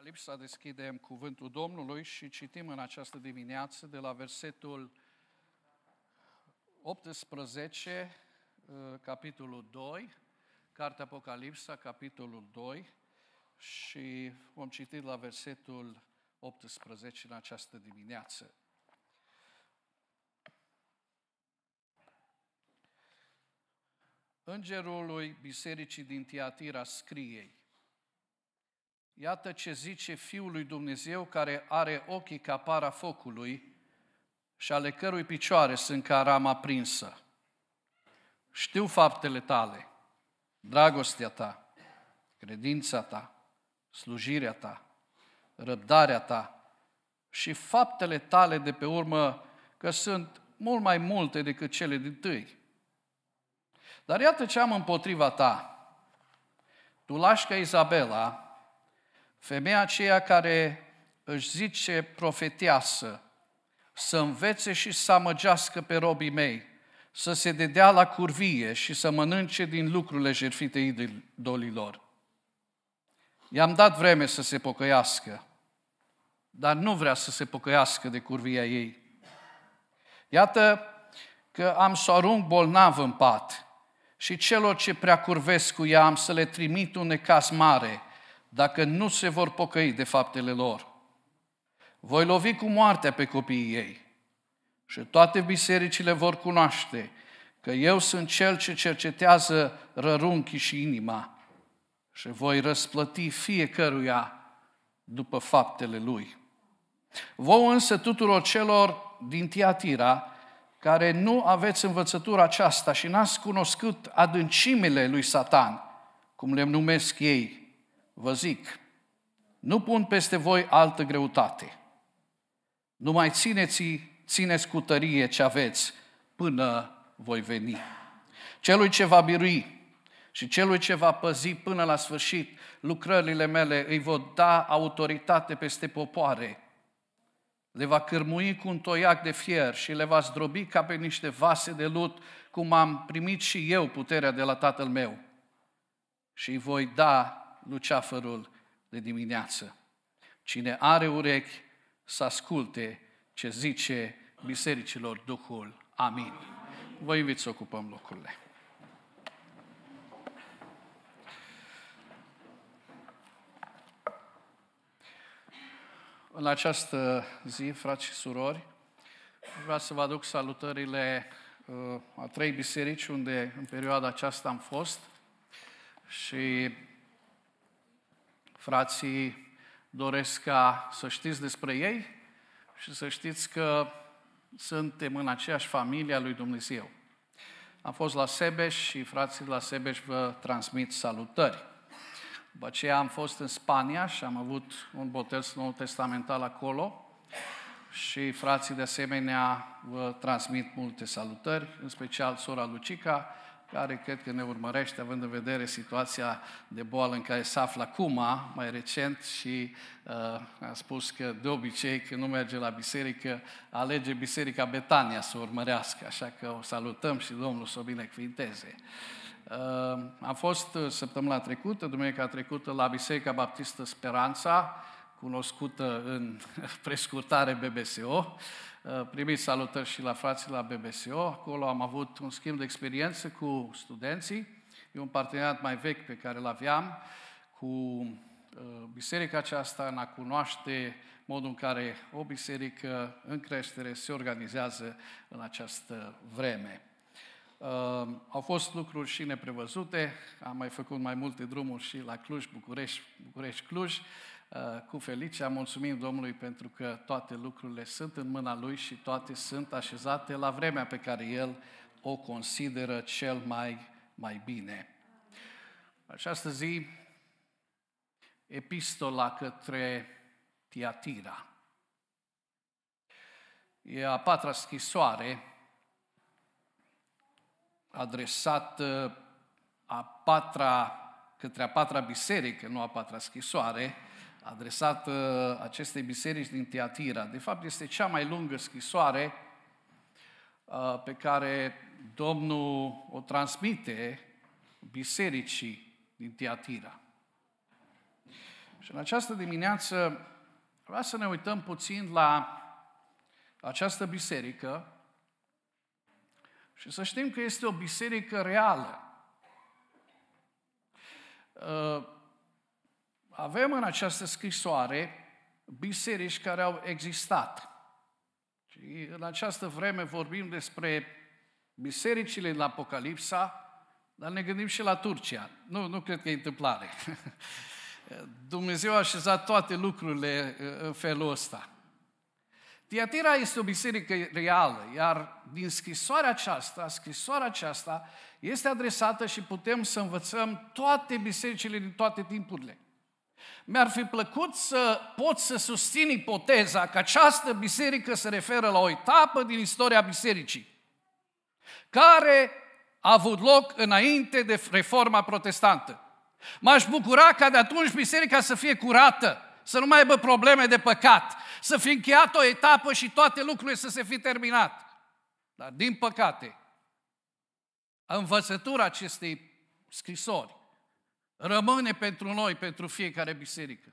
Apocalipsa deschidem cuvântul Domnului și citim în această dimineață de la versetul 18, uh, capitolul 2, Cartea Apocalipsa, capitolul 2 și vom citi la versetul 18 în această dimineață. Îngerul lui Bisericii din Tiatira scriei, Iată ce zice Fiul lui Dumnezeu care are ochii ca para focului și ale cărui picioare sunt ca rama prinsă. Știu faptele tale, dragostea ta, credința ta, slujirea ta, răbdarea ta și faptele tale de pe urmă, că sunt mult mai multe decât cele din tâi. Dar iată ce am împotriva ta. Tu lași ca Izabela, Femeia aceea care își zice profeteasă, să învețe și să amăgească pe robii mei, să se dedea la curvie și să mănânce din lucrurile jertfite idolilor. I-am dat vreme să se pocăiască, dar nu vrea să se pocăiască de curvia ei. Iată că am să o arunc bolnav în pat și celor ce prea curvesc cu ea am să le trimit un necas mare – dacă nu se vor pocăi de faptele lor. Voi lovi cu moartea pe copiii ei și toate bisericile vor cunoaște că eu sunt cel ce cercetează rărunchii și inima și voi răsplăti fiecăruia după faptele lui. Vouă însă tuturor celor din Tiatira care nu aveți învățătura aceasta și n-ați cunoscut adâncimile lui Satan, cum le numesc ei, vă zic, nu pun peste voi altă greutate. Numai țineți, țineți cu tărie ce aveți până voi veni. Celui ce va birui și celui ce va păzi până la sfârșit lucrările mele, îi vor da autoritate peste popoare. Le va cârmui cu un toiac de fier și le va zdrobi ca pe niște vase de lut, cum am primit și eu puterea de la tatăl meu. Și îi voi da luceafărul de dimineață. Cine are urechi, să asculte ce zice bisericilor Duhul. Amin. Vă invit să ocupăm locurile. În această zi, frați și surori, vreau să vă aduc salutările uh, a trei biserici unde în perioada aceasta am fost și frații doresc ca să știți despre ei și să știți că suntem în aceeași familie a lui Dumnezeu. Am fost la Sebeș și frații la Sebeș vă transmit salutări. După aceea am fost în Spania și am avut un botez nou testamental acolo și frații de asemenea vă transmit multe salutări, în special sora Lucica, care cred că ne urmărește, având în vedere situația de boală în care se află acum, mai recent, și uh, a spus că de obicei, când nu merge la biserică, alege Biserica Betania să urmărească, așa că o salutăm și Domnul să o binecuvinteze. Uh, am fost uh, săptămâna trecută, duminica trecută, la Biserica Baptistă Speranța, cunoscută în prescurtare BBSO, uh, Eh, primit salutări și la frații la BBSO. Acolo am avut un schimb de experiență cu studenții. E un parteneriat mai vechi pe care îl aveam cu eh, biserica aceasta în a cunoaște modul în care o biserică în creștere se organizează în această vreme. Uh, au fost lucruri și neprevăzute, am mai făcut mai multe drumuri și la Cluj, București, București, Cluj. Eh, cu Felicia. Mulțumim Domnului pentru că toate lucrurile sunt în mâna Lui și toate sunt așezate la vremea pe care El o consideră cel mai, mai bine. Această zi, epistola către Tiatira. E a patra scrisoare adresată a patra, către a patra biserică, nu a patra scrisoare, adresată acestei biserici din Teatira. De fapt, este cea mai lungă scrisoare uh, pe care Domnul o transmite bisericii din Teatira. Și în această dimineață vreau să ne uităm puțin la această biserică și să știm că este o biserică reală. Uh, avem în această scrisoare biserici care au existat. Și în această vreme vorbim despre bisericile din Apocalipsa, dar ne gândim și la Turcia. Nu, nu cred că e întâmplare. Dumnezeu a așezat toate lucrurile uh, în felul ăsta. Tiatira este o biserică reală, iar din scrisoarea aceasta, scrisoarea aceasta este adresată și putem să învățăm toate bisericile din toate timpurile. Mi-ar fi plăcut să pot să susțin ipoteza că această biserică se referă la o etapă din istoria bisericii, care a avut loc înainte de reforma protestantă. M-aș bucura ca de atunci biserica să fie curată, să nu mai aibă probleme de păcat, să fi încheiat o etapă și toate lucrurile să se fi terminat. Dar, din păcate, învățătura acestei scrisori rămâne pentru noi, pentru fiecare biserică.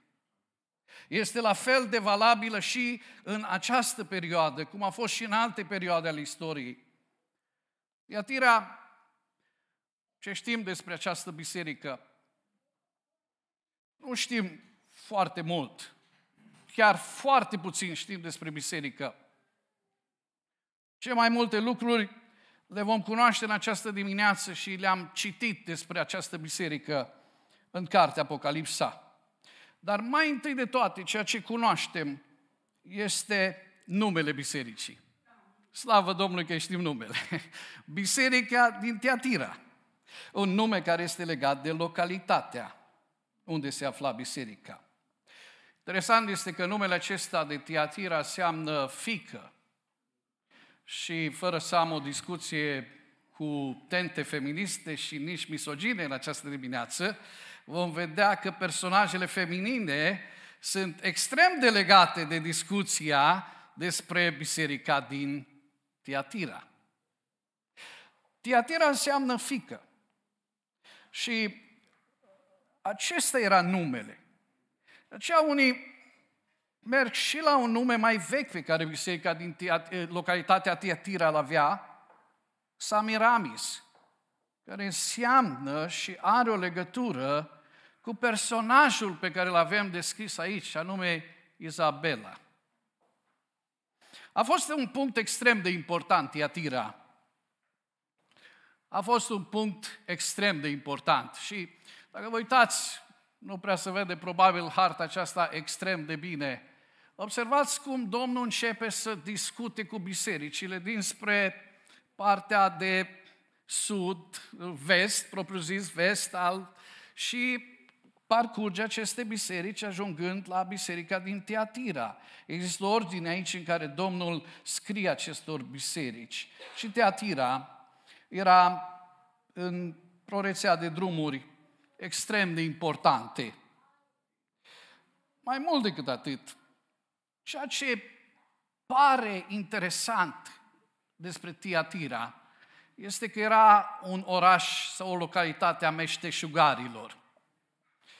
Este la fel de valabilă și în această perioadă, cum a fost și în alte perioade ale istoriei. Iatira, ce știm despre această biserică? Nu știm foarte mult, chiar foarte puțin știm despre biserică. Ce mai multe lucruri le vom cunoaște în această dimineață și le-am citit despre această biserică în cartea Apocalipsa. Dar mai întâi de toate, ceea ce cunoaștem este numele bisericii. Slavă Domnului că știm numele. Biserica din Teatira. Un nume care este legat de localitatea unde se afla biserica. Interesant este că numele acesta de Tiatira înseamnă fică. Și fără să am o discuție cu tente feministe și nici misogine în această dimineață, vom vedea că personajele feminine sunt extrem de legate de discuția despre biserica din Tiatira. Tiatira înseamnă fică. Și acesta era numele. De deci aceea unii merg și la un nume mai vechi pe care biserica din eh, localitatea Tiatira la avea, Samiramis, care înseamnă și are o legătură cu personajul pe care îl avem descris aici, anume Izabela. A fost un punct extrem de important, Iatira. A fost un punct extrem de important. Și dacă vă uitați, nu prea se vede probabil harta aceasta extrem de bine. Observați cum Domnul începe să discute cu bisericile dinspre partea de sud, vest, propriu zis vest, al, și parcurge aceste biserici ajungând la biserica din Teatira. Există ordine aici în care Domnul scrie acestor biserici. Și Teatira era în prorețea de drumuri extrem de importante. Mai mult decât atât, ceea ce pare interesant despre Tiatira este că era un oraș sau o localitate a meșteșugarilor.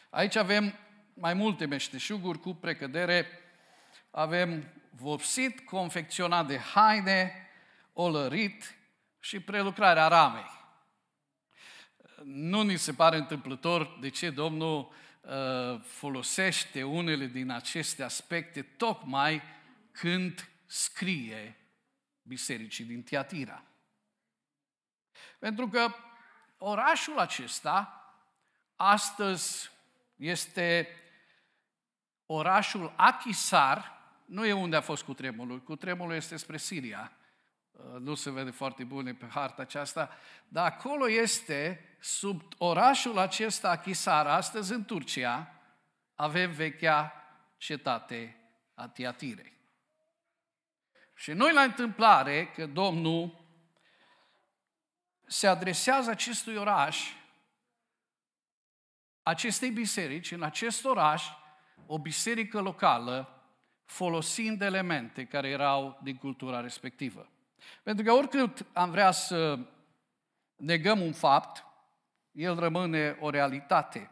Aici avem mai multe meșteșuguri cu precădere, avem vopsit, confecționat de haine, olărit și prelucrarea ramei. Nu ni se pare întâmplător de ce Domnul uh, folosește unele din aceste aspecte tocmai când scrie bisericii din Tiatira. Pentru că orașul acesta astăzi este orașul Achisar, nu e unde a fost cutremurul, cutremurul este spre Siria, uh, nu se vede foarte bine pe harta aceasta, dar acolo este, sub orașul acesta Achisar, astăzi în Turcia, avem vechea cetate a Tiatirei. Și noi la întâmplare că Domnul se adresează acestui oraș acestei biserici, în acest oraș, o biserică locală, folosind elemente care erau din cultura respectivă. Pentru că oricât am vrea să negăm un fapt, el rămâne o realitate.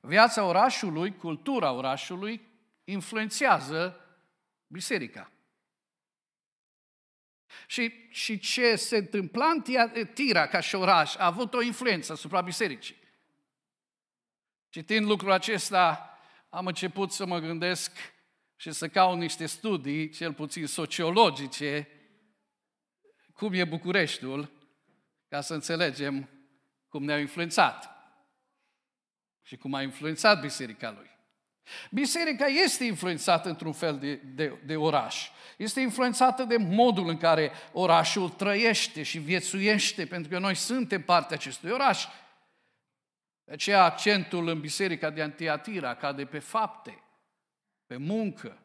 Viața orașului, cultura orașului, influențează biserica. Și, și ce se întâmpla în Tira ca și oraș a avut o influență asupra bisericii. Citind lucrul acesta, am început să mă gândesc și să caut niște studii, cel puțin sociologice, cum e Bucureștiul, ca să înțelegem cum ne a influențat și cum a influențat biserica lui. Biserica este influențată într-un fel de, de, de oraș. Este influențată de modul în care orașul trăiește și viețuiește, pentru că noi suntem parte acestui oraș. De aceea accentul în biserica de Antiatira cade pe fapte, pe muncă,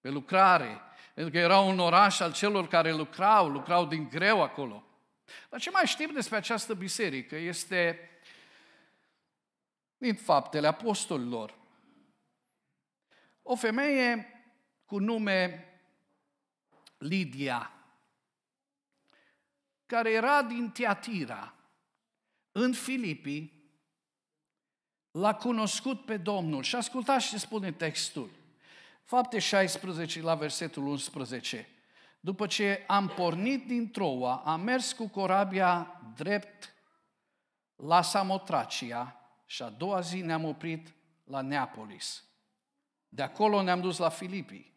pe lucrare, pentru că era un oraș al celor care lucrau, lucrau din greu acolo. Dar ce mai știm despre această biserică? Este din faptele apostolilor. O femeie cu nume Lidia, care era din Tiatira, în Filipii, l-a cunoscut pe Domnul. Și ascultați ce spune textul. Fapte 16 la versetul 11. După ce am pornit din Troa, am mers cu corabia drept la Samotracia și a doua zi ne-am oprit la Neapolis. De acolo ne-am dus la Filipii,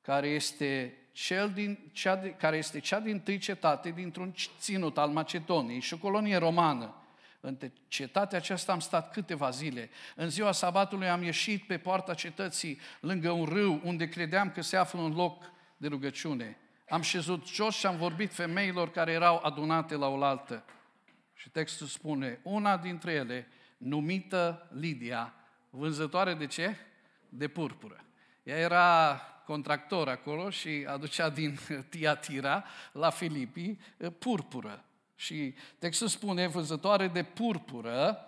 care este, cel din, cea de, care este cea din tâi cetate dintr-un ținut al Macedoniei și o colonie romană. În cetatea aceasta am stat câteva zile. În ziua sabatului am ieșit pe poarta cetății, lângă un râu, unde credeam că se află un loc de rugăciune. Am șezut jos și am vorbit femeilor care erau adunate la oaltă. Și textul spune, una dintre ele, numită Lidia, vânzătoare de ce? De purpură. Ea era contractor acolo și aducea din Tiatira la Filipii purpură. Și textul spune, vânzătoare de purpură,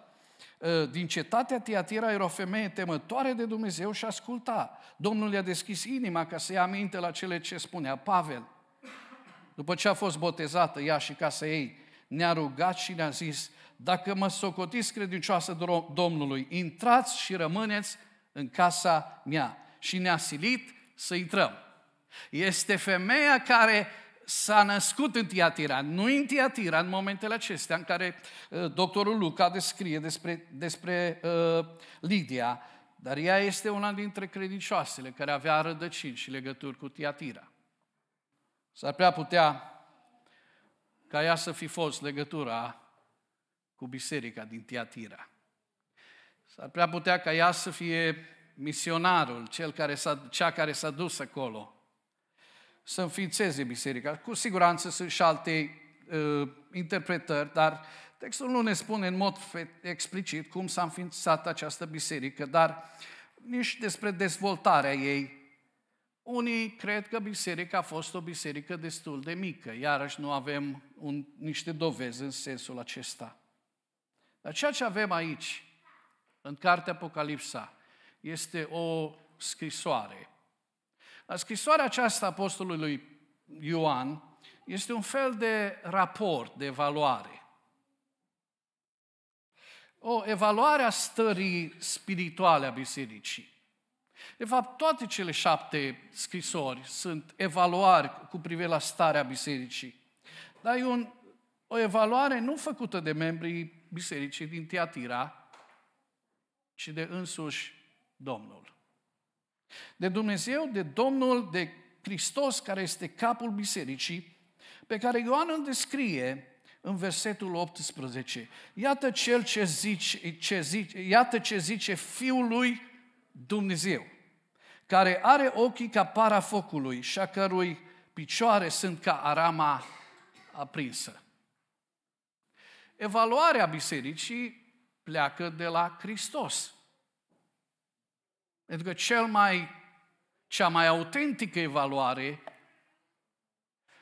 ă, din cetatea Tiatira era o femeie temătoare de Dumnezeu și asculta. Domnul i-a deschis inima ca să ia aminte la cele ce spunea Pavel. După ce a fost botezată ea și casa ei, ne-a rugat și ne-a zis, dacă mă socotiți credincioasă Domnului, intrați și rămâneți în casa mea. Și ne-a silit să intrăm. Este femeia care s-a născut în Tiatira, nu în Tiatira, în momentele acestea în care uh, doctorul Luca descrie despre, despre uh, Lidia, dar ea este una dintre credincioasele care avea rădăcini și legături cu Tiatira. S-ar prea putea ca ea să fi fost legătura cu biserica din Tiatira. S-ar prea putea ca ea să fie misionarul, cel care s-a, cea care s-a dus acolo – să înființeze biserica. Cu siguranță sunt și alte uh, interpretări, dar textul nu ne spune în mod explicit cum s-a înființat această biserică, dar nici despre dezvoltarea ei. Unii cred că biserica a fost o biserică destul de mică, iarăși nu avem un, niște dovezi în sensul acesta. Dar ceea ce avem aici, în cartea Apocalipsa, este o scrisoare Scrisoarea aceasta apostolului Ioan este un fel de raport, de evaluare. O evaluare a stării spirituale a bisericii. De fapt, toate cele șapte scrisori sunt evaluări cu privire la starea bisericii. Dar e un, o evaluare nu făcută de membrii bisericii din Tiatira, ci de însuși Domnul. De Dumnezeu, de Domnul, de Hristos, care este capul bisericii, pe care Ioan îl descrie în versetul 18. Iată, cel ce zice, ce zice, iată ce zice Fiul lui Dumnezeu, care are ochii ca para focului și a cărui picioare sunt ca arama aprinsă. Evaluarea bisericii pleacă de la Hristos. Pentru că cel mai, cea mai autentică evaluare,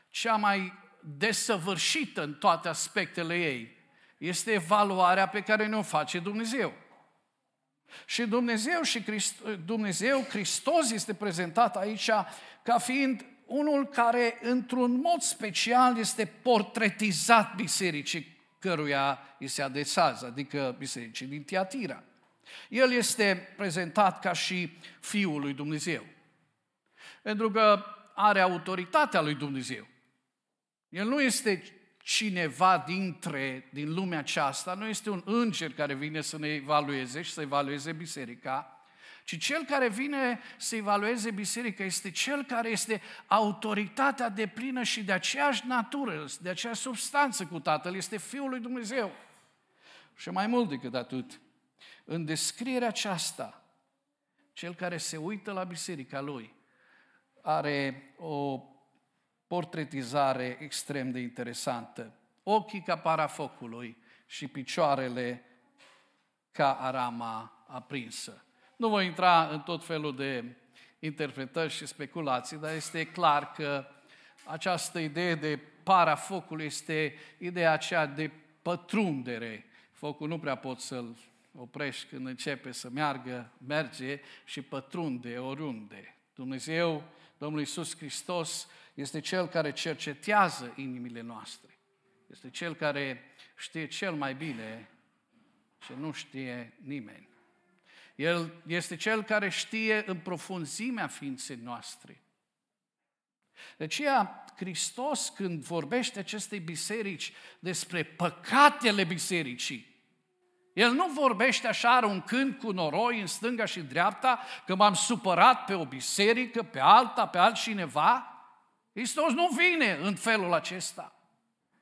cea mai desăvârșită în toate aspectele ei, este evaluarea pe care ne-o face Dumnezeu. Și Dumnezeu și Christ, Dumnezeu, Hristos este prezentat aici ca fiind unul care, într-un mod special, este portretizat bisericii căruia îi se adesează, adică bisericii din Tiatira. El este prezentat ca și Fiul lui Dumnezeu. Pentru că are autoritatea lui Dumnezeu. El nu este cineva dintre, din lumea aceasta, nu este un înger care vine să ne evalueze și să evalueze biserica, ci cel care vine să evalueze biserica este cel care este autoritatea de plină și de aceeași natură, de aceeași substanță cu Tatăl, este Fiul lui Dumnezeu. Și mai mult decât atât, în descrierea aceasta, cel care se uită la biserica lui are o portretizare extrem de interesantă. Ochii ca parafocului și picioarele ca arama aprinsă. Nu voi intra în tot felul de interpretări și speculații, dar este clar că această idee de parafocul este ideea aceea de pătrundere. Focul nu prea pot să-l oprești când începe să meargă, merge și pătrunde oriunde. Dumnezeu, Domnul Iisus Hristos, este Cel care cercetează inimile noastre. Este Cel care știe cel mai bine ce nu știe nimeni. El este Cel care știe în profunzimea ființei noastre. De aceea, Hristos, când vorbește acestei biserici despre păcatele bisericii, el nu vorbește așa aruncând cu noroi în stânga și în dreapta că m-am supărat pe o biserică, pe alta, pe altcineva. Hristos nu vine în felul acesta.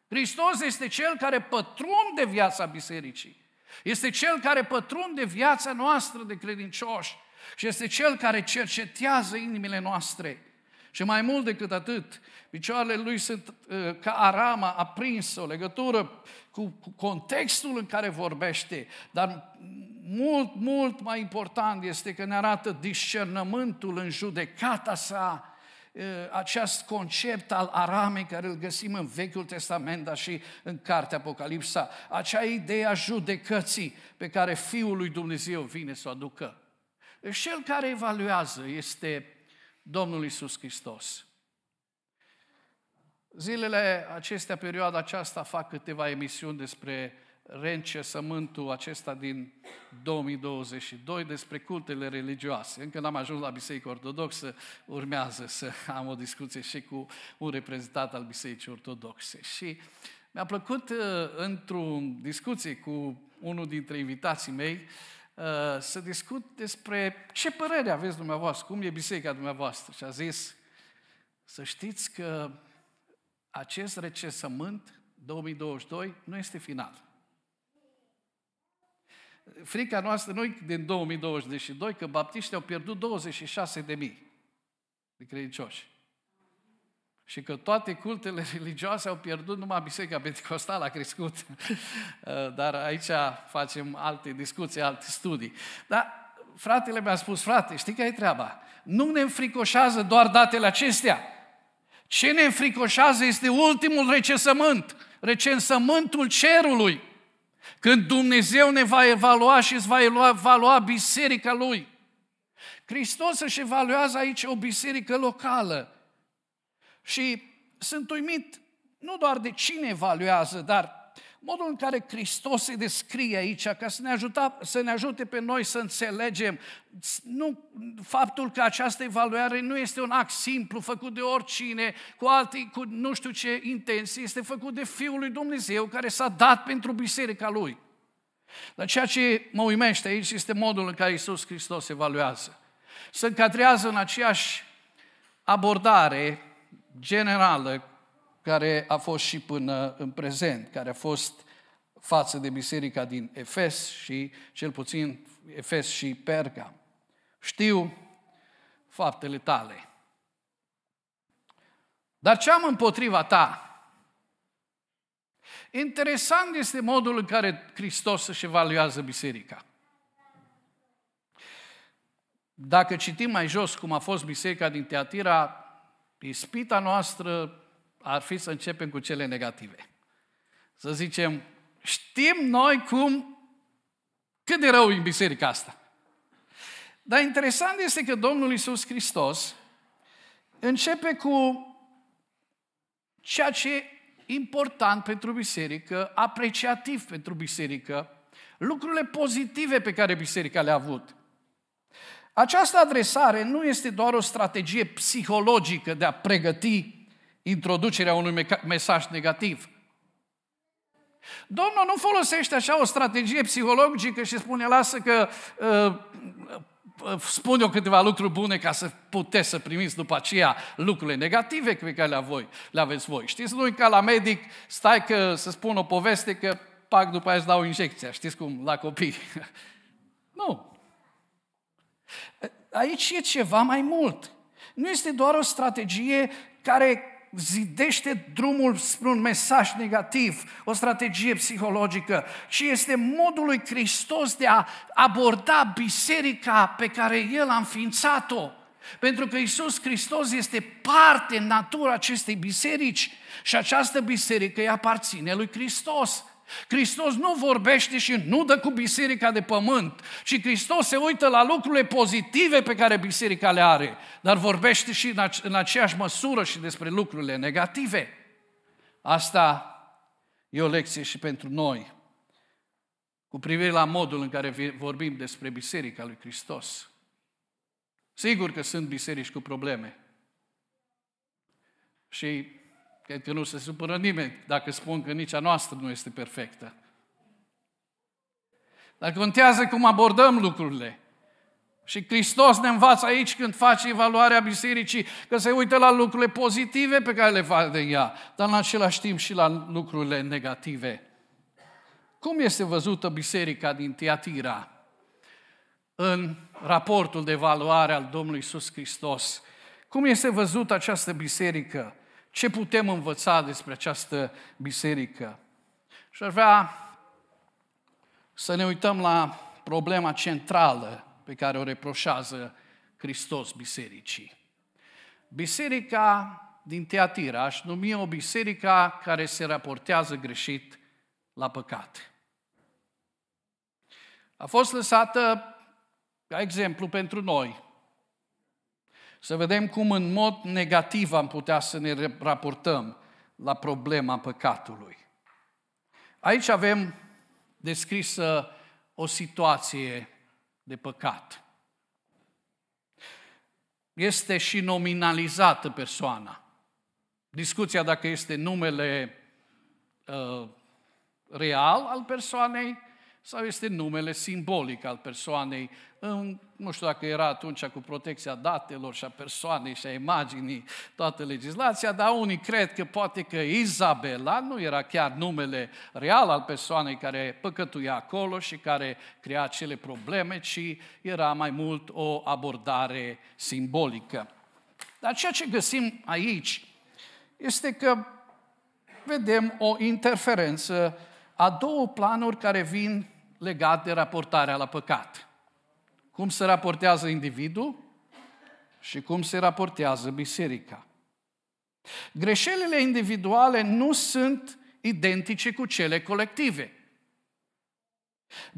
Hristos este Cel care pătrunde viața bisericii. Este Cel care pătrunde viața noastră de credincioși. Și este Cel care cercetează inimile noastre. Și mai mult decât atât, picioarele lui sunt ă, ca arama aprinsă, o legătură cu, contextul în care vorbește, dar mult, mult mai important este că ne arată discernământul în judecata sa, ă, acest concept al aramei care îl găsim în Vechiul Testament, dar și în Cartea Apocalipsa, acea idee a judecății pe care Fiul lui Dumnezeu vine să o aducă. cel care evaluează este Domnul Isus Hristos. Zilele acestea, perioada aceasta, fac câteva emisiuni despre reîncesământul acesta din 2022 despre cultele religioase. Încă n-am ajuns la Biserica Ortodoxă, urmează să am o discuție și cu un reprezentant al Bisericii Ortodoxe. Și mi-a plăcut uh, într-o discuție cu unul dintre invitații mei, uh, Uh, să discut despre ce părere aveți dumneavoastră, cum e biserica dumneavoastră. Și a zis, să știți că acest recesământ 2022 nu este final. Frica noastră nu din 2022 că baptiștii au pierdut 26 de mii de credincioși și că toate cultele religioase au pierdut, numai Biserica Pentecostală a crescut. Eh, dar aici facem alte discuții, alte studii. Dar fratele mi-a spus, frate, știi care e treaba? Nu ne înfricoșează doar datele acestea. Ce ne înfricoșează este ultimul recensământ, recensământul cerului, când Dumnezeu ne va evalua și îți va evalua biserica Lui. Hristos își evaluează aici o biserică locală, și sunt uimit nu doar de cine evaluează, dar modul în care Hristos se descrie aici, ca să ne, ajuta, să ne ajute pe noi să înțelegem nu, faptul că această evaluare nu este un act simplu, făcut de oricine, cu alte, cu nu știu ce intenții, este făcut de Fiul lui Dumnezeu care s-a dat pentru biserica Lui. Dar ceea ce mă uimește aici este modul în care Iisus Hristos evaluează. Se încadrează în aceeași abordare generală care a fost și până în prezent, care a fost față de biserica din Efes și cel puțin Efes și Perga. Știu faptele tale. Dar ce am împotriva ta? Interesant este modul în care Hristos își evaluează biserica. Dacă citim mai jos cum a fost biserica din Teatira, Ispita noastră ar fi să începem cu cele negative. Să zicem, știm noi cum, cât de rău e biserica asta. Dar interesant este că Domnul Isus Hristos începe cu ceea ce e important pentru biserică, apreciativ pentru biserică, lucrurile pozitive pe care biserica le-a avut. Această adresare nu este doar o strategie psihologică de a pregăti introducerea unui mesaj negativ. Domnul nu folosește așa o strategie psihologică și spune, lasă că uh, uh, spun eu câteva lucruri bune ca să puteți să primiți după aceea lucrurile negative pe care le, voi, le aveți voi. Știți, nu ca la medic, stai că să spun o poveste că pac, după aia îți dau injecția. Știți cum, la copii. nu, Aici e ceva mai mult. Nu este doar o strategie care zidește drumul spre un mesaj negativ, o strategie psihologică, ci este modul lui Hristos de a aborda biserica pe care El a înființat-o. Pentru că Isus Hristos este parte în natura acestei biserici și această biserică îi aparține lui Hristos. Hristos nu vorbește și nu dă cu biserica de pământ, ci Hristos se uită la lucrurile pozitive pe care biserica le are, dar vorbește și în aceeași măsură și despre lucrurile negative. Asta e o lecție și pentru noi, cu privire la modul în care vorbim despre Biserica lui Hristos. Sigur că sunt biserici cu probleme. Și Cred că nu se supără nimeni dacă spun că nici a noastră nu este perfectă. Dar contează cum abordăm lucrurile. Și Hristos ne învață aici când face evaluarea bisericii că se uită la lucrurile pozitive pe care le de ea, dar în același timp și la lucrurile negative. Cum este văzută biserica din Tiatira în raportul de evaluare al Domnului Iisus Hristos? Cum este văzută această biserică? Ce putem învăța despre această biserică? Și vrea să ne uităm la problema centrală pe care o reproșează Hristos bisericii. Biserica din Teatira aș numi o biserică care se raportează greșit la păcat. A fost lăsată ca exemplu pentru noi, să vedem cum în mod negativ am putea să ne raportăm la problema păcatului. Aici avem descrisă o situație de păcat. Este și nominalizată persoana. Discuția dacă este numele uh, real al persoanei sau este numele simbolic al persoanei, în, nu știu dacă era atunci cu protecția datelor și a persoanei și a imaginii, toată legislația, dar unii cred că poate că Izabela nu era chiar numele real al persoanei care păcătuia acolo și care crea acele probleme, ci era mai mult o abordare simbolică. Dar ceea ce găsim aici este că vedem o interferență a două planuri care vin legat de raportarea la păcat. Cum se raportează individul și cum se raportează biserica. Greșelile individuale nu sunt identice cu cele colective.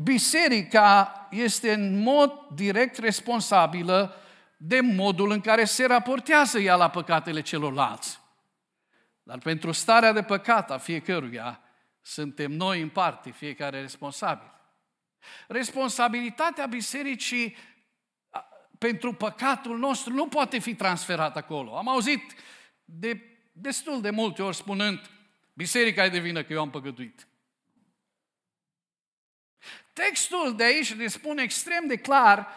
Biserica este în mod direct responsabilă de modul în care se raportează ea la păcatele celorlalți. Dar pentru starea de păcat a fiecăruia suntem noi în parte, fiecare responsabil. Responsabilitatea bisericii pentru păcatul nostru nu poate fi transferată acolo. Am auzit de destul de multe ori spunând, biserica e de vină că eu am păcătuit. Textul de aici ne spune extrem de clar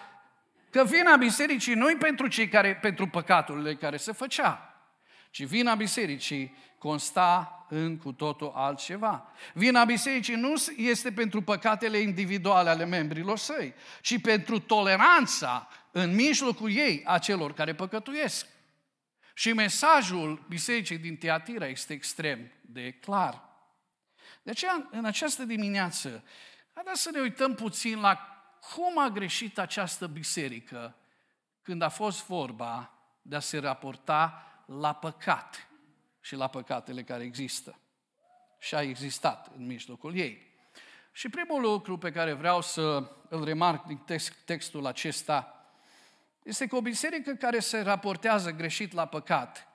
că vina bisericii nu pentru, cei care, pentru păcaturile care se făcea, ci vina bisericii consta în cu totul altceva. Vina bisericii nu este pentru păcatele individuale ale membrilor săi, ci pentru toleranța în mijlocul ei a celor care păcătuiesc. Și mesajul bisericii din Teatira este extrem de clar. De aceea, în această dimineață, haideți să ne uităm puțin la cum a greșit această biserică când a fost vorba de a se raporta la păcat și la păcatele care există. Și a existat în mijlocul ei. Și primul lucru pe care vreau să îl remarc din textul acesta este că o biserică care se raportează greșit la păcat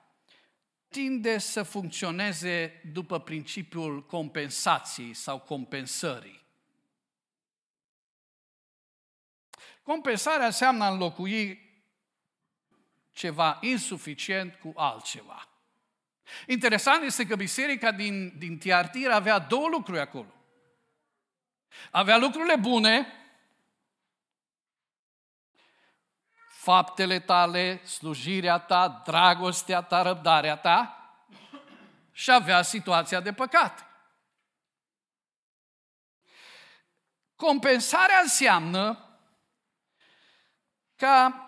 tinde să funcționeze după principiul compensației sau compensării. Compensarea înseamnă înlocui ceva insuficient cu altceva. Interesant este că biserica din, din Tiartir avea două lucruri acolo. Avea lucrurile bune, faptele tale, slujirea ta, dragostea ta, răbdarea ta, și avea situația de păcat. Compensarea înseamnă ca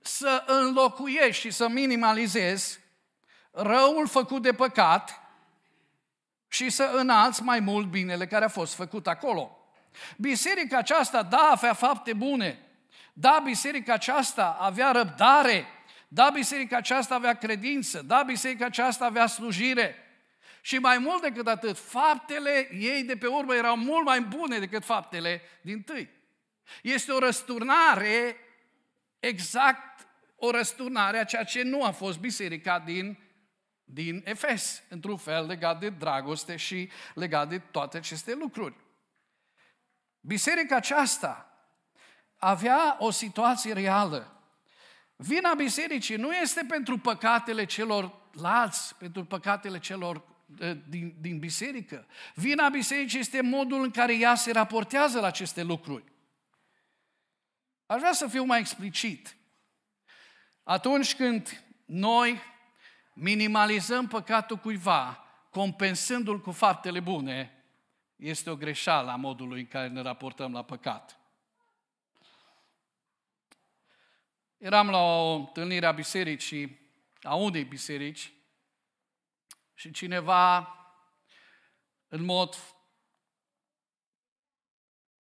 să înlocuiești și să minimalizezi răul făcut de păcat și să înalți mai mult binele care a fost făcut acolo. Biserica aceasta, da, avea fapte bune, da, biserica aceasta avea răbdare, da, biserica aceasta avea credință, da, biserica aceasta avea slujire. Și mai mult decât atât, faptele ei de pe urmă erau mult mai bune decât faptele din tâi. Este o răsturnare, exact o răsturnare a ceea ce nu a fost biserica din din Efes, într-un fel legat de dragoste și legat de toate aceste lucruri. Biserica aceasta avea o situație reală. Vina bisericii nu este pentru păcatele celor lați, pentru păcatele celor din, din biserică. Vina bisericii este modul în care ea se raportează la aceste lucruri. Aș vrea să fiu mai explicit. Atunci când noi minimalizăm păcatul cuiva, compensându-l cu faptele bune, este o greșeală a modului în care ne raportăm la păcat. Eram la o întâlnire a bisericii, a unei biserici, și cineva, în mod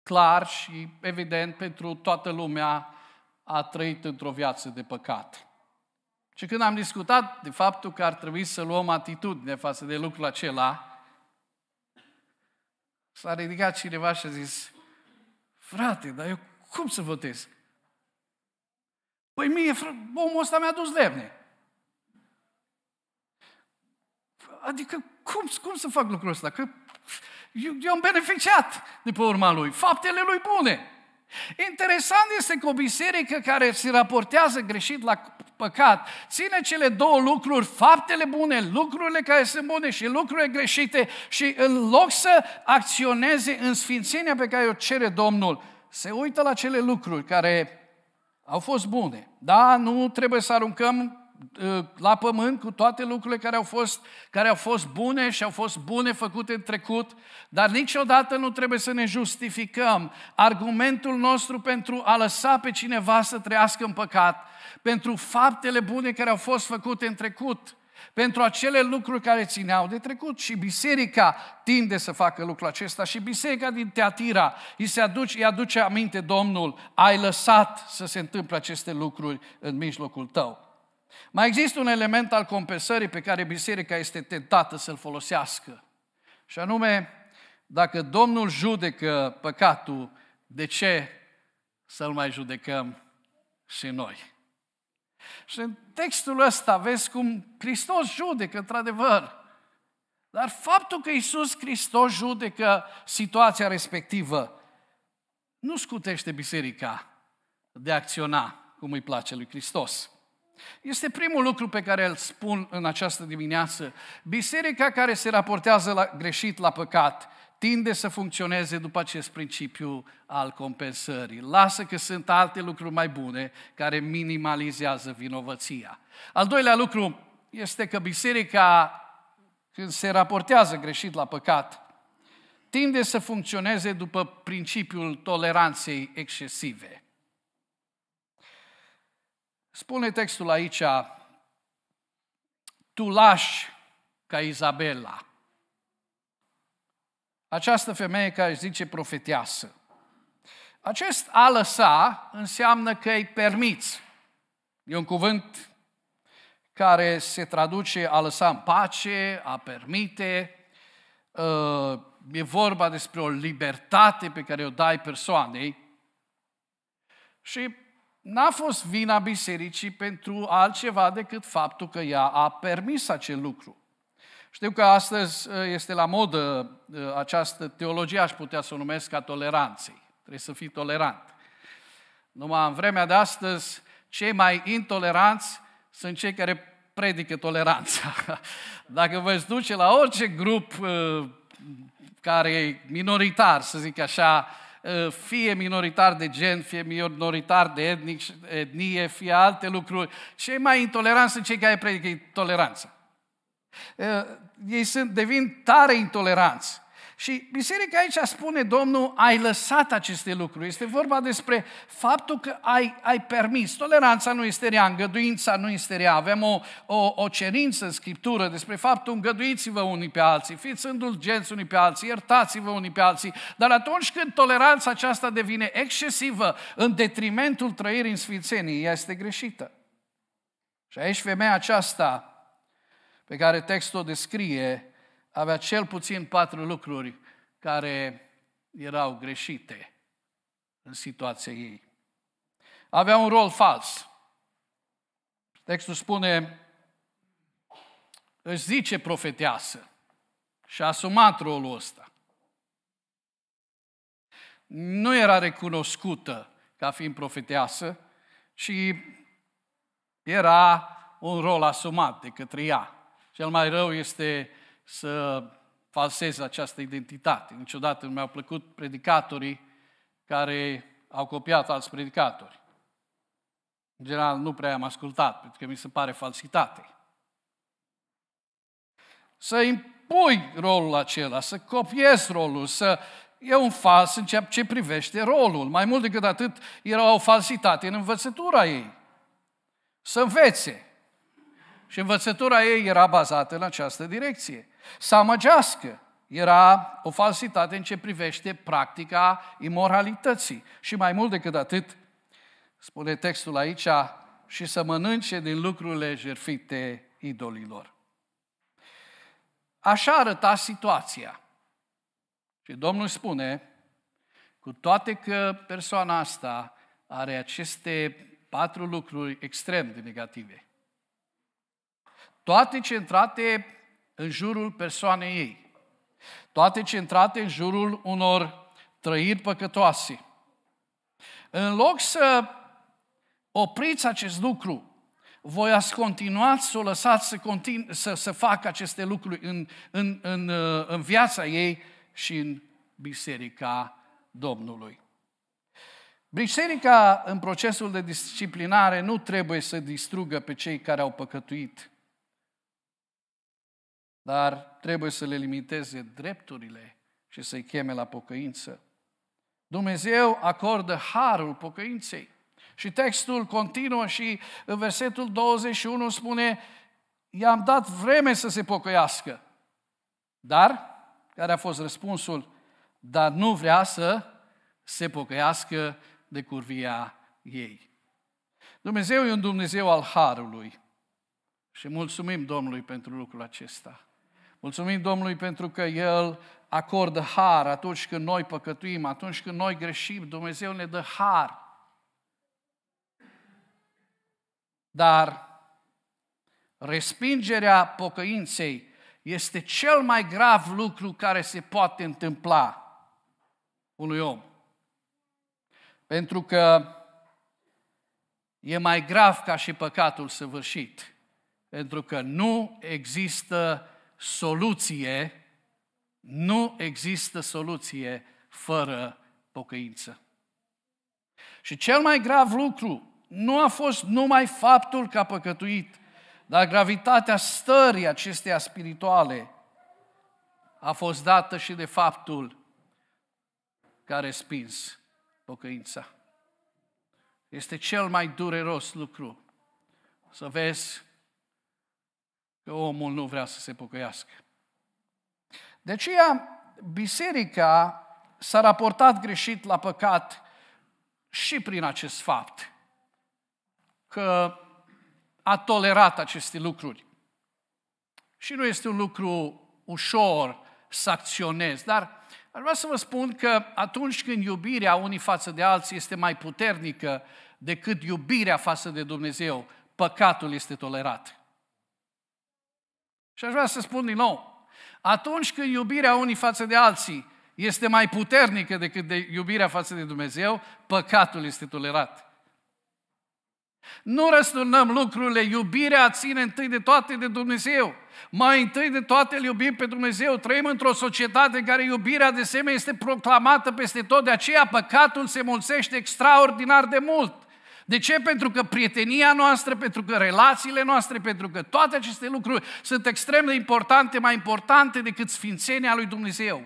clar și evident pentru toată lumea, a trăit într-o viață de păcat. Și când am discutat de faptul că ar trebui să luăm atitudine față de lucrul acela, s-a ridicat cineva și a zis, frate, dar eu cum să votez? Păi mie, omul ăsta mi-a dus lemne. Adică cum, cum să fac lucrul ăsta? Că eu, eu am beneficiat de pe urma lui, faptele lui bune. Interesant este că o biserică care se raportează greșit la păcat ține cele două lucruri, faptele bune, lucrurile care sunt bune și lucrurile greșite și în loc să acționeze în sfințenia pe care o cere Domnul, se uită la cele lucruri care au fost bune. Da, nu trebuie să aruncăm Ă, la pământ cu toate lucrurile care au, fost, care au fost bune și au fost bune făcute în trecut, dar niciodată nu trebuie să ne justificăm argumentul nostru pentru a lăsa pe cineva să trăiască în păcat, pentru faptele bune care au fost făcute în trecut pentru acele lucruri care țineau de trecut și biserica tinde să facă lucrul acesta și biserica din Teatira îi, se aduce, îi aduce aminte Domnul, ai lăsat să se întâmple aceste lucruri în mijlocul tău. Mai există un element al compensării pe care biserica este tentată să-l folosească. Și anume, dacă Domnul judecă păcatul, de ce să-l mai judecăm și noi? Și în textul ăsta vezi cum Hristos judecă, într-adevăr. Dar faptul că Iisus Hristos judecă situația respectivă nu scutește biserica de a acționa cum îi place lui Hristos. Este primul lucru pe care îl spun în această dimineață. Biserica care se raportează la, greșit la păcat tinde să funcționeze după acest principiu al compensării. Lasă că sunt alte lucruri mai bune care minimalizează vinovăția. Al doilea lucru este că biserica, când se raportează greșit la păcat, tinde să funcționeze după principiul toleranței excesive. Spune textul aici, tu lași ca Izabela. Această femeie care zice profeteasă. Acest a lăsa înseamnă că îi permiți. E un cuvânt care se traduce a lăsa în pace, a permite. Uh, e vorba despre o libertate pe care o dai persoanei. Și N-a fost vina bisericii pentru altceva decât faptul că ea a permis acel lucru. Știu că astăzi uh, este la modă uh, această teologie, aș putea să o numesc ca toleranței. Trebuie să fii tolerant. Numai în vremea de astăzi, cei mai intoleranți sunt cei care predică toleranța. Dacă vă duce la orice grup uh, care e minoritar, să zic așa, Eh, fie minoritar de gen, fie minoritar de etnic, etnie, fie alte lucruri. Cei mai intoleranți sunt cei care predică intoleranță, eh, Ei sunt, devin tare intoleranți. Și biserica aici spune, Domnul, ai lăsat aceste lucruri. Este vorba despre faptul că ai, ai permis. Toleranța nu este rea, îngăduința nu este rea. Avem o, o, o cerință în Scriptură despre faptul îngăduiți-vă unii pe alții, fiți indulgenți unii pe alții, iertați-vă unii pe alții. Dar atunci când toleranța aceasta devine excesivă în detrimentul trăirii în sfințenie, ea este greșită. Și aici femeia aceasta pe care textul o descrie, avea cel puțin patru lucruri care erau greșite în situația ei. Avea un rol fals. Textul spune, își zice profeteasă și a asumat rolul ăsta. Nu era recunoscută ca fiind profeteasă, și era un rol asumat de către ea. Cel mai rău este să falsez această identitate. Niciodată nu mi-au plăcut predicatorii care au copiat alți predicatori. În general, nu prea am ascultat, pentru că mi se pare falsitate. Să impui rolul acela, să copiezi rolul, să e un fals în ceea ce privește rolul. Mai mult decât atât, era o falsitate în învățătura ei. Să învețe. Și învățătura ei era bazată în această direcție să amăgească. Era o falsitate în ce privește practica imoralității. Și mai mult decât atât, spune textul aici, și să mănânce din lucrurile jerfite idolilor. Așa arăta situația. Și Domnul spune, cu toate că persoana asta are aceste patru lucruri extrem de negative, toate centrate în jurul persoanei ei, toate centrate în jurul unor trăiri păcătoase. În loc să opriți acest lucru, voi ați continuat să o lăsați să, continu, să, să facă aceste lucruri în, în, în, uh, în viața ei și în Biserica Domnului. Biserica, în procesul de disciplinare, nu trebuie să distrugă pe cei care au păcătuit, dar trebuie să le limiteze drepturile și să-i cheme la pocăință. Dumnezeu acordă harul pocăinței. Și textul continuă și în versetul 21 spune, i-am dat vreme să se pocăiască. Dar, care a fost răspunsul? Dar nu vrea să se pocăiască de curvia ei. Dumnezeu e un Dumnezeu al harului. Și mulțumim Domnului pentru lucrul acesta. Mulțumim Domnului pentru că El acordă har atunci când noi păcătuim, atunci când noi greșim, Dumnezeu ne dă har. Dar respingerea pocăinței este cel mai grav lucru care se poate întâmpla unui om. Pentru că e mai grav ca și păcatul săvârșit. Pentru că nu există soluție, nu există soluție fără pocăință. Și cel mai grav lucru nu a fost numai faptul că a păcătuit, dar gravitatea stării acesteia spirituale a fost dată și de faptul că a respins pocăința. Este cel mai dureros lucru să vezi că omul nu vrea să se pocăiască. De aceea, biserica s-a raportat greșit la păcat și prin acest fapt, că a tolerat aceste lucruri. Și nu este un lucru ușor să acționez. dar aș vrea să vă spun că atunci când iubirea unii față de alții este mai puternică decât iubirea față de Dumnezeu, păcatul este tolerat. Și aș vrea să spun din nou, atunci când iubirea unii față de alții este mai puternică decât de iubirea față de Dumnezeu, păcatul este tolerat. Nu răsturnăm lucrurile, iubirea ține întâi de toate de Dumnezeu. Mai întâi de toate îl iubim pe Dumnezeu. Trăim într-o societate în care iubirea de seme este proclamată peste tot, de aceea păcatul se mulțește extraordinar de mult. De ce? Pentru că prietenia noastră, pentru că relațiile noastre, pentru că toate aceste lucruri sunt extrem de importante, mai importante decât sfințenia lui Dumnezeu.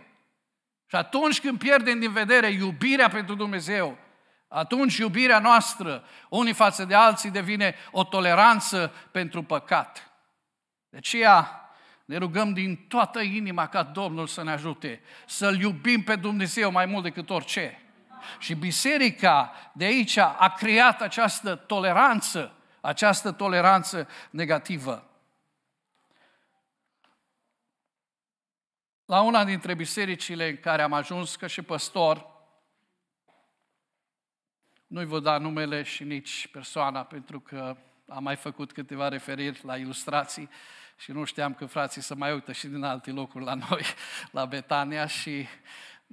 Și atunci când pierdem din vedere iubirea pentru Dumnezeu, atunci iubirea noastră unii față de alții devine o toleranță pentru păcat. De aceea ne rugăm din toată inima ca Domnul să ne ajute să-L iubim pe Dumnezeu mai mult decât orice și biserica de aici a creat această toleranță, această toleranță negativă. La una dintre bisericile în care am ajuns ca și păstor, nu-i vă da numele și nici persoana, pentru că am mai făcut câteva referiri la ilustrații și nu știam că frații să mai uită și din alte locuri la noi, la Betania și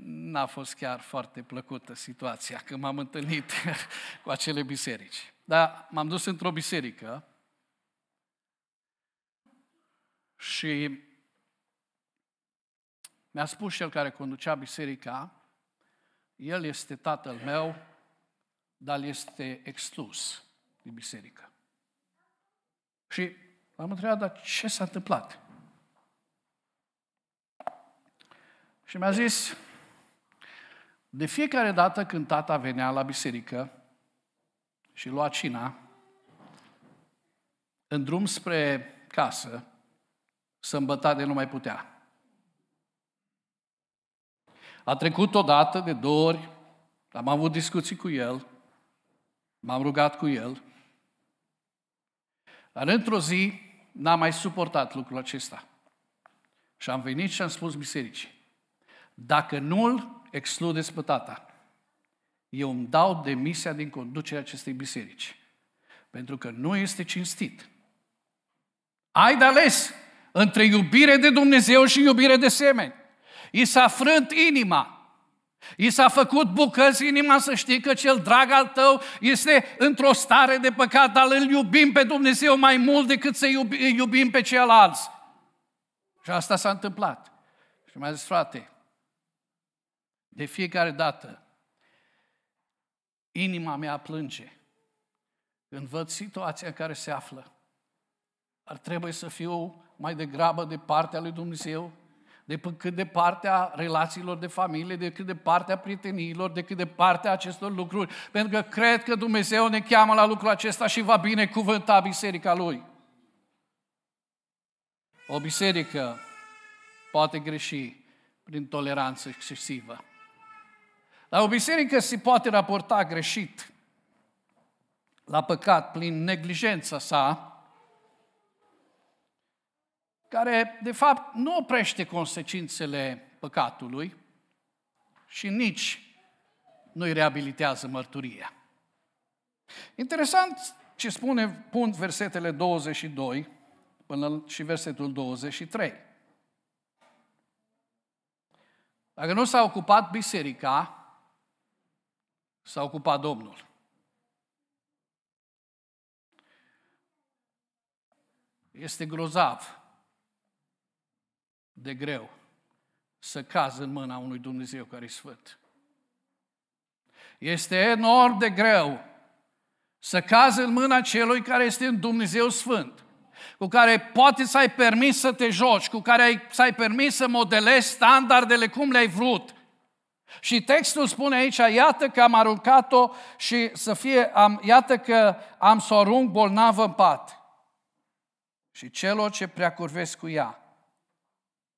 n-a fost chiar foarte plăcută situația, când m-am întâlnit cu acele biserici. Dar m-am dus într-o biserică și mi-a spus cel care conducea biserica, el este tatăl meu, dar este exclus din biserică. Și l-am întrebat, dar ce s-a întâmplat? Și mi-a zis, de fiecare dată când tata venea la biserică și lua cina, în drum spre casă, să îmbăta de nu mai putea. A trecut o dată, de două ori, am avut discuții cu el, m-am rugat cu el, dar într-o zi n-am mai suportat lucrul acesta. Și am venit și am spus bisericii, dacă nu-l excludeți pe tata. Eu îmi dau demisia din conducerea acestei biserici. Pentru că nu este cinstit. Ai de ales între iubire de Dumnezeu și iubire de semeni. I s-a frânt inima. I s-a făcut bucăți inima să știi că cel drag al tău este într-o stare de păcat, dar îl iubim pe Dumnezeu mai mult decât să iubim pe ceilalți. Și asta s-a întâmplat. Și mai zis, frate, de fiecare dată, inima mea plânge când văd situația în care se află. Ar trebui să fiu mai degrabă de partea lui Dumnezeu decât de partea relațiilor de familie, decât de partea prieteniilor, decât de partea acestor lucruri. Pentru că cred că Dumnezeu ne cheamă la lucrul acesta și va binecuvânta biserica Lui. O biserică poate greși prin toleranță excesivă. La o biserică se poate raporta greșit la păcat prin neglijența sa, care de fapt nu oprește consecințele păcatului și nici nu îi reabilitează mărturia. Interesant ce spune pun versetele 22 până și versetul 23. Dacă nu s-a ocupat biserica s-a ocupat Domnul. Este grozav de greu să cazi în mâna unui Dumnezeu care e sfânt. Este enorm de greu să cazi în mâna celui care este un Dumnezeu sfânt, cu care poate să ai permis să te joci, cu care ai, să ai permis să modelezi standardele cum le-ai vrut, și textul spune aici, iată că am aruncat-o și să fie, am, iată că am să o arunc bolnavă în pat. Și celor ce prea curvesc cu ea,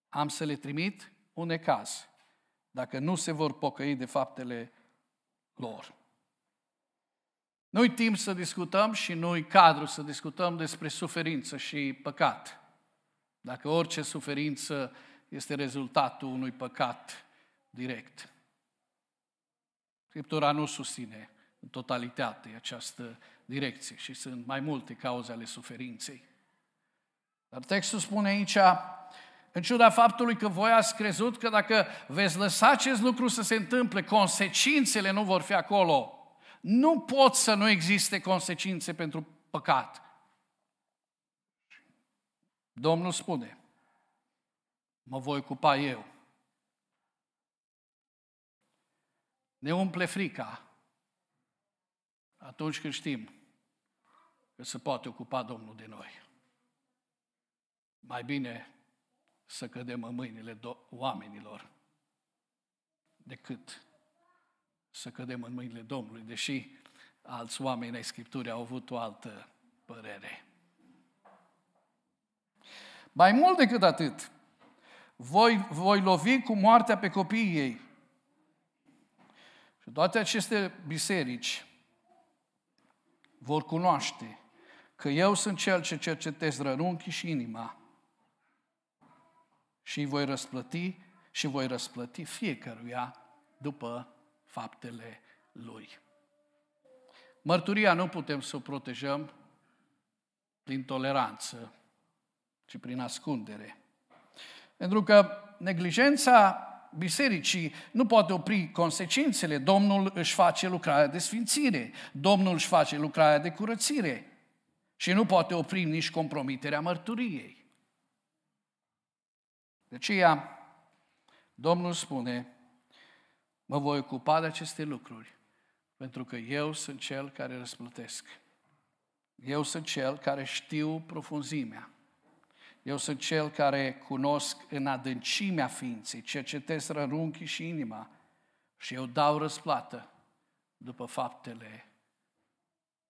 am să le trimit un ecaz, dacă nu se vor pocăi de faptele lor. Nu-i timp să discutăm și nu-i cadru să discutăm despre suferință și păcat. Dacă orice suferință este rezultatul unui păcat direct. Scriptura nu susține în totalitate această direcție și sunt mai multe cauze ale suferinței. Dar textul spune aici, în ciuda faptului că voi ați crezut că dacă veți lăsa acest lucru să se întâmple, consecințele nu vor fi acolo. Nu pot să nu existe consecințe pentru păcat. Domnul spune, mă voi ocupa eu Ne umple frica atunci când știm că se poate ocupa Domnul de noi. Mai bine să cădem în mâinile do- oamenilor decât să cădem în mâinile Domnului, deși alți oameni ai Scripturii au avut o altă părere. Mai mult decât atât, voi, voi lovi cu moartea pe copiii ei și toate aceste biserici vor cunoaște că eu sunt cel ce cercetez rărunchii și inima și îi voi răsplăti și voi răsplăti fiecăruia după faptele lui. Mărturia nu putem să o protejăm prin toleranță, ci prin ascundere. Pentru că neglijența bisericii nu poate opri consecințele. Domnul își face lucrarea de sfințire, Domnul își face lucrarea de curățire și nu poate opri nici compromiterea mărturiei. De aceea, Domnul spune, mă voi ocupa de aceste lucruri, pentru că eu sunt cel care răsplătesc. Eu sunt cel care știu profunzimea. Eu sunt cel care cunosc în adâncimea ființei, cercetez rărunchii și inima și eu dau răsplată după faptele,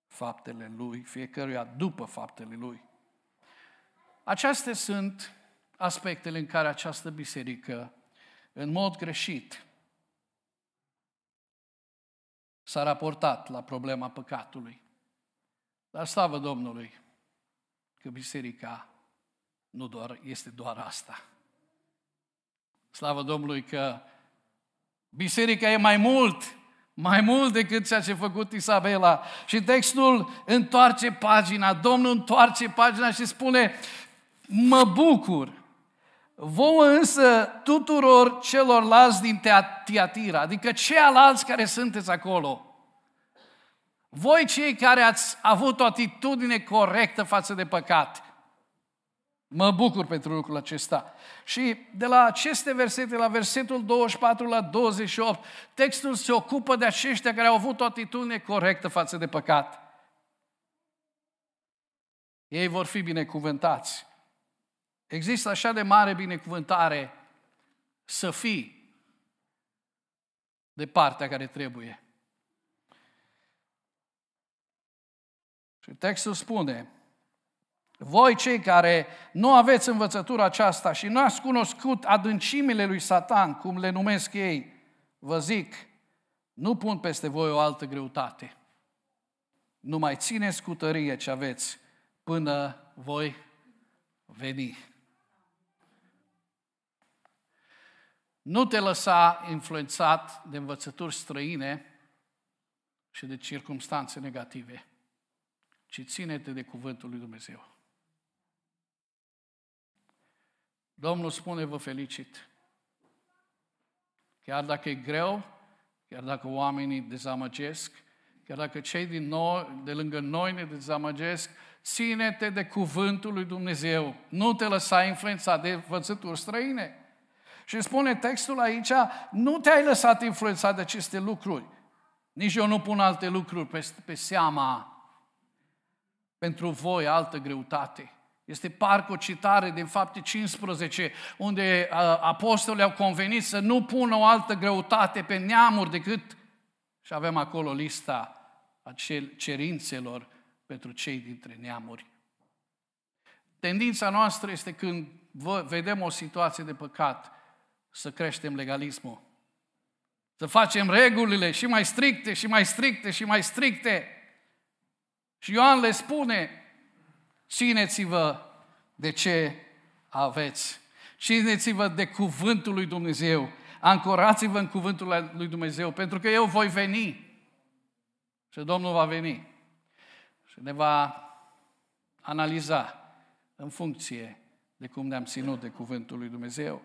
faptele lui, fiecăruia după faptele lui. Acestea sunt aspectele în care această biserică, în mod greșit, s-a raportat la problema păcatului. Dar slavă Domnului că biserica nu doar, este doar asta. Slavă Domnului că biserica e mai mult, mai mult decât ceea ce a făcut Isabela. Și textul întoarce pagina, Domnul întoarce pagina și spune, mă bucur, Vouă însă tuturor celorlalți din Tiatira, adică ceilalți care sunteți acolo, voi cei care ați avut o atitudine corectă față de păcat, Mă bucur pentru lucrul acesta. Și de la aceste versete, la versetul 24 la 28, textul se ocupă de aceștia care au avut o atitudine corectă față de păcat. Ei vor fi binecuvântați. Există așa de mare binecuvântare să fii de partea care trebuie. Și textul spune, voi cei care nu aveți învățătura aceasta și nu ați cunoscut adâncimile lui Satan, cum le numesc ei, vă zic, nu pun peste voi o altă greutate. Nu mai țineți cu tărie ce aveți până voi veni. Nu te lăsa influențat de învățături străine și de circumstanțe negative, ci ține-te de cuvântul lui Dumnezeu. Domnul spune, vă felicit. Chiar dacă e greu, chiar dacă oamenii dezamăgesc, chiar dacă cei din noi, de lângă noi ne dezamăgesc, ține-te de cuvântul lui Dumnezeu. Nu te lăsa influența de învățături străine. Și spune textul aici, nu te-ai lăsat influențat de aceste lucruri. Nici eu nu pun alte lucruri pe, pe seama pentru voi altă greutate. Este parcă o citare din fapte 15, unde apostolii au convenit să nu pună o altă greutate pe neamuri decât, și avem acolo lista acel cerințelor pentru cei dintre neamuri. Tendința noastră este când vedem o situație de păcat, să creștem legalismul. Să facem regulile și mai stricte, și mai stricte, și mai stricte. Și Ioan le spune, Țineți-vă de ce aveți. Țineți-vă de cuvântul lui Dumnezeu. Ancorați-vă în cuvântul lui Dumnezeu, pentru că eu voi veni. Și Domnul va veni. Și ne va analiza în funcție de cum ne-am ținut de cuvântul lui Dumnezeu.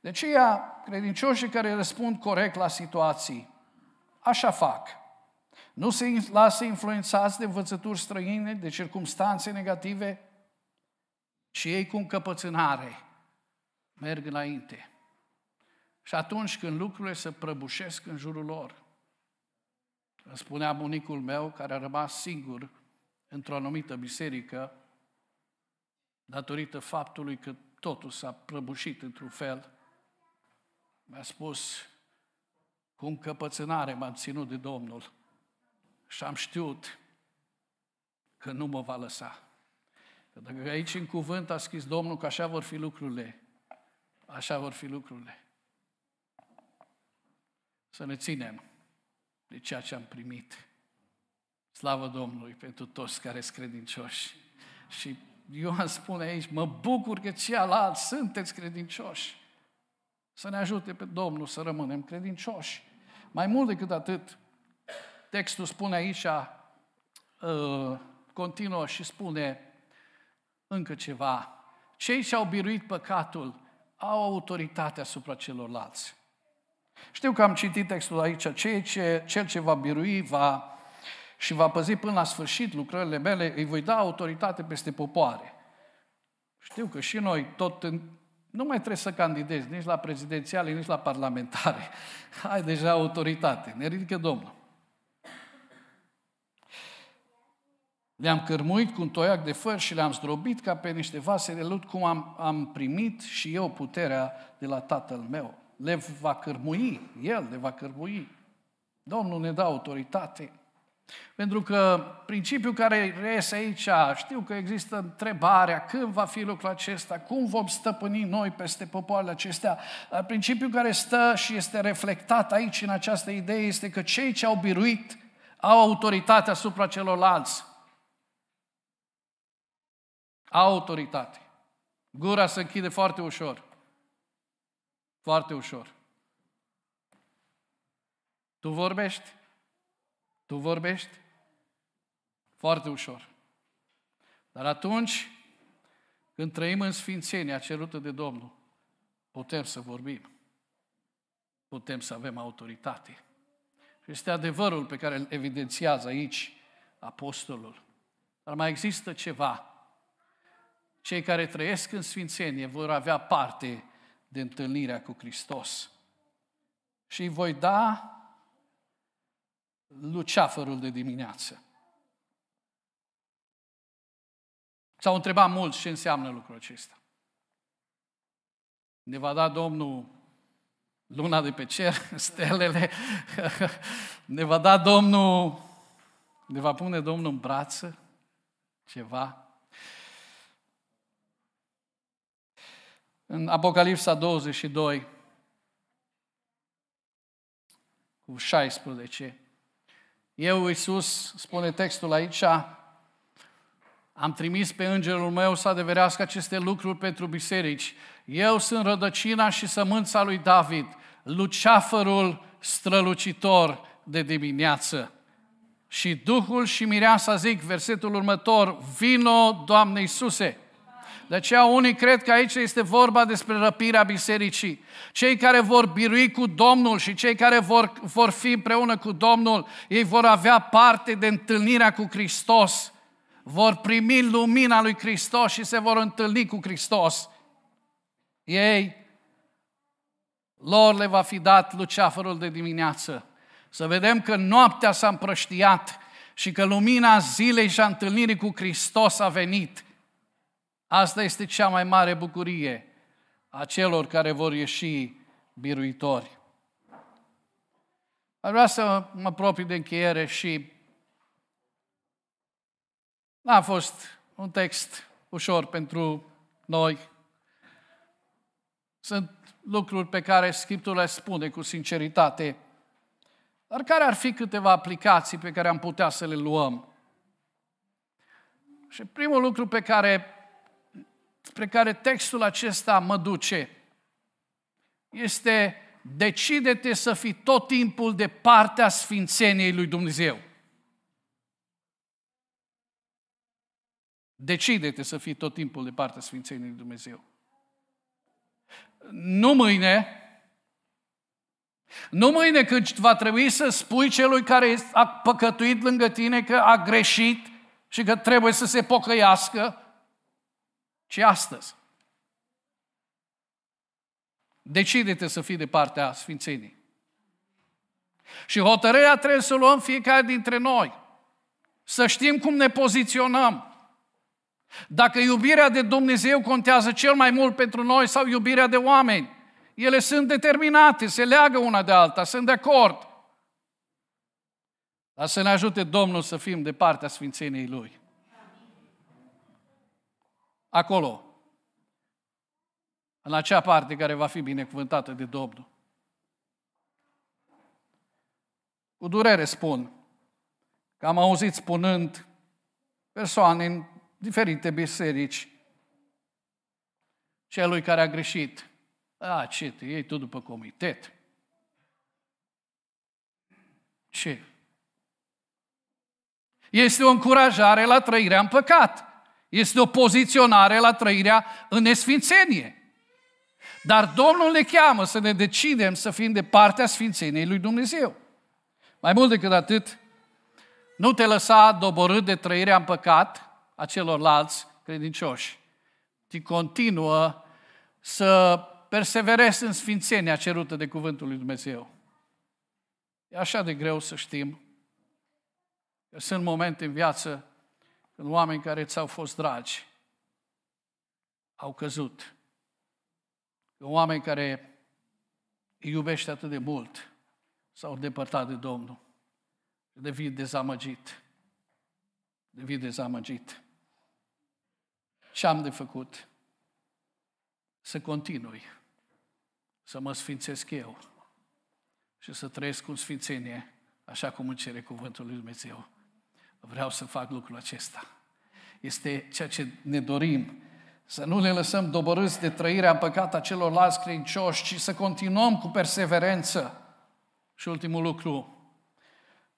De aceea, credincioșii care răspund corect la situații, așa fac. Nu se lasă influențați de învățături străine, de circumstanțe negative și ei cu încăpățânare merg înainte. Și atunci când lucrurile se prăbușesc în jurul lor, îmi spunea bunicul meu, care a rămas singur într-o anumită biserică, datorită faptului că totul s-a prăbușit într-un fel, mi-a spus, cu încăpățânare m-am ținut de Domnul și am știut că nu mă va lăsa. Că dacă aici în cuvânt a scris Domnul că așa vor fi lucrurile, așa vor fi lucrurile. Să ne ținem de ceea ce am primit. Slavă Domnului pentru toți care sunt credincioși. Și Ioan spune aici, mă bucur că cealalt sunteți credincioși. Să ne ajute pe Domnul să rămânem credincioși. Mai mult decât atât, Textul spune aici, uh, continuă și spune încă ceva. Cei ce au biruit păcatul au autoritate asupra celorlalți. Știu că am citit textul aici, cei ce, cel ce va birui va, și va păzi până la sfârșit lucrările mele, îi voi da autoritate peste popoare. Știu că și noi tot în, nu mai trebuie să candidezi nici la prezidențiale, nici la parlamentare. Ai deja autoritate, ne ridică Domnul. Le-am cărmuit cu un toiac de făr și le-am zdrobit ca pe niște vase de lut, cum am, am primit și eu puterea de la tatăl meu. Le va cărmui, el le va cărmui. Domnul ne dă autoritate. Pentru că principiul care reiese aici, știu că există întrebarea când va fi lucrul acesta, cum vom stăpâni noi peste popoarele acestea. Principiul care stă și este reflectat aici în această idee este că cei ce au biruit au autoritate asupra celorlalți. Autoritate. Gura se închide foarte ușor. Foarte ușor. Tu vorbești? Tu vorbești? Foarte ușor. Dar atunci când trăim în sfințenia cerută de Domnul, putem să vorbim. Putem să avem autoritate. Și este adevărul pe care îl evidențiază aici apostolul. Dar mai există ceva cei care trăiesc în sfințenie vor avea parte de întâlnirea cu Hristos. Și îi voi da luceafărul de dimineață. S-au întrebat mulți ce înseamnă lucrul acesta. Ne va da Domnul luna de pe cer, stelele, ne va da Domnul, ne va pune Domnul în brață ceva în Apocalipsa 22, cu 16. Eu, Iisus, spune textul aici, am trimis pe îngerul meu să adeverească aceste lucruri pentru biserici. Eu sunt rădăcina și sămânța lui David, luceafărul strălucitor de dimineață. Și Duhul și Mireasa zic, versetul următor, vino, Doamne Iisuse! De aceea unii cred că aici este vorba despre răpirea bisericii. Cei care vor birui cu Domnul și cei care vor, vor fi împreună cu Domnul, ei vor avea parte de întâlnirea cu Hristos. Vor primi lumina lui Hristos și se vor întâlni cu Hristos. Ei, lor le va fi dat luceafărul de dimineață. Să vedem că noaptea s-a împrăștiat și că lumina zilei și a întâlnirii cu Hristos a venit – Asta este cea mai mare bucurie a celor care vor ieși biruitori. vrea să mă apropii de încheiere și a fost un text ușor pentru noi. Sunt lucruri pe care Scriptura le spune cu sinceritate, dar care ar fi câteva aplicații pe care am putea să le luăm? Și primul lucru pe care spre care textul acesta mă duce este decide-te să fii tot timpul de partea sfințeniei lui Dumnezeu. Decide-te să fii tot timpul de partea sfințeniei lui Dumnezeu. Nu mâine, nu mâine când va trebui să spui celui care a păcătuit lângă tine că a greșit și că trebuie să se pocăiască, ci astăzi. Decide-te să fii de partea Sfințenii. Și hotărârea trebuie să luăm fiecare dintre noi. Să știm cum ne poziționăm. Dacă iubirea de Dumnezeu contează cel mai mult pentru noi sau iubirea de oameni, ele sunt determinate, se leagă una de alta, sunt de acord. Dar să ne ajute Domnul să fim de partea Sfințeniei Lui acolo, în acea parte care va fi binecuvântată de Domnul. Cu durere spun că am auzit spunând persoane în diferite biserici celui care a greșit. A, ce, te iei tu după comitet? Ce? Este o încurajare la trăirea în păcat. Este o poziționare la trăirea în nesfințenie. Dar Domnul ne cheamă să ne decidem să fim de partea sfințeniei lui Dumnezeu. Mai mult decât atât, nu te lăsa doborât de trăirea în păcat a celorlalți credincioși. Ti continuă să perseverezi în sfințenia cerută de Cuvântul lui Dumnezeu. E așa de greu să știm că sunt momente în viață când oameni care ți-au fost dragi au căzut, când oameni care îi iubește atât de mult s-au depărtat de Domnul, devii dezamăgit, devii dezamăgit. Ce am de făcut? Să continui, să mă sfințesc eu și să trăiesc cu sfințenie, așa cum îmi cere cuvântul lui Dumnezeu vreau să fac lucrul acesta. Este ceea ce ne dorim. Să nu ne lăsăm dobărâți de trăirea în păcat a celorlalți credincioși, ci să continuăm cu perseverență. Și ultimul lucru,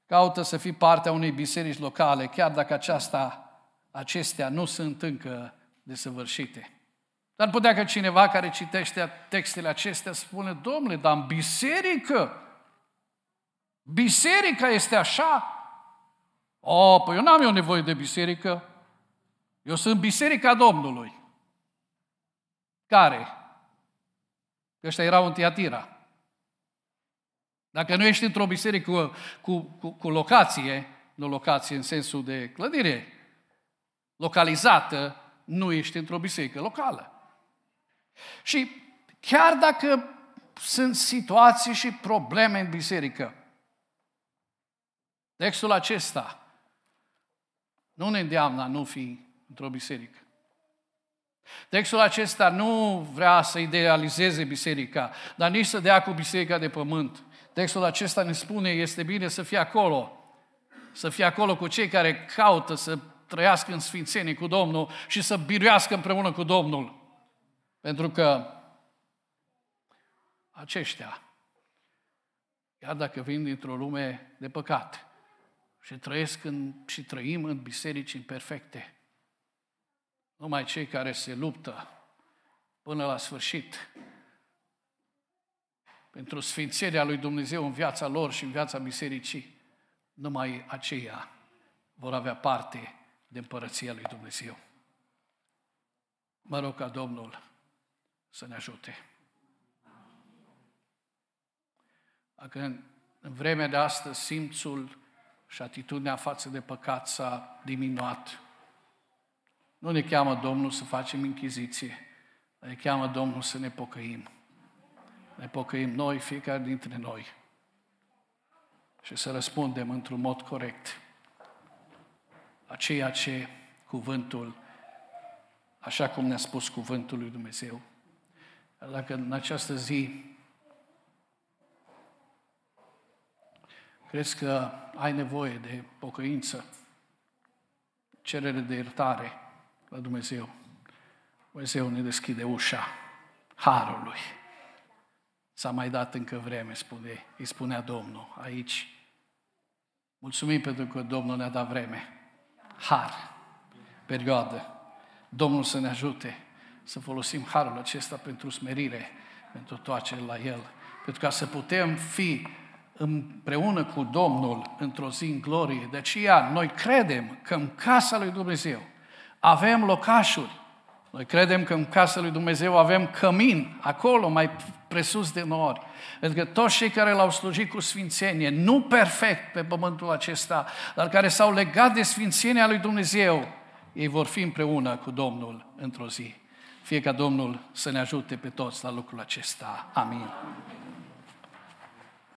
caută să fii partea unei biserici locale, chiar dacă aceasta, acestea nu sunt încă desăvârșite. Dar putea că cineva care citește textele acestea spune, domnule, dar în biserică, biserica este așa, o, oh, păi eu n-am eu nevoie de biserică. Eu sunt biserica Domnului. Care? Că ăștia erau în Tiatira. Dacă nu ești într-o biserică cu, cu, cu locație, nu locație în sensul de clădire, localizată, nu ești într-o biserică locală. Și chiar dacă sunt situații și probleme în biserică, textul acesta – nu ne îndeamnă a nu fi într-o biserică. Textul acesta nu vrea să idealizeze biserica, dar nici să dea cu biserica de pământ. Textul acesta ne spune, este bine să fie acolo, să fie acolo cu cei care caută să trăiască în sfințenie cu Domnul și să biruiască împreună cu Domnul. Pentru că aceștia, iar dacă vin dintr-o lume de păcate. Și trăiesc în, și trăim în biserici imperfecte. Numai cei care se luptă până la sfârșit pentru sfințirea lui Dumnezeu în viața lor și în viața bisericii, numai aceia vor avea parte de împărăția lui Dumnezeu. Mă rog ca Domnul să ne ajute. Dacă în vremea de astăzi simțul și atitudinea față de păcat s-a diminuat. Nu ne cheamă Domnul să facem inchiziție, ne cheamă Domnul să ne pocăim. Ne pocăim noi, fiecare dintre noi. Și să răspundem într-un mod corect a ceea ce cuvântul, așa cum ne-a spus cuvântul lui Dumnezeu. Dacă în această zi crezi că ai nevoie de pocăință, cerere de iertare la Dumnezeu, Dumnezeu ne deschide ușa harului. S-a mai dat încă vreme, spune, îi spunea Domnul aici. Mulțumim pentru că Domnul ne-a dat vreme. Har, perioadă. Domnul să ne ajute să folosim harul acesta pentru smerire, pentru toacere la El, pentru ca să putem fi împreună cu Domnul într-o zi în glorie. De aceea noi credem că în casa lui Dumnezeu avem locașuri. Noi credem că în casa lui Dumnezeu avem cămin, acolo, mai presus de nori. Pentru că toți cei care l-au slujit cu sfințenie, nu perfect pe pământul acesta, dar care s-au legat de sfințenia lui Dumnezeu, ei vor fi împreună cu Domnul într-o zi. Fie ca Domnul să ne ajute pe toți la lucrul acesta. Amin. Amin.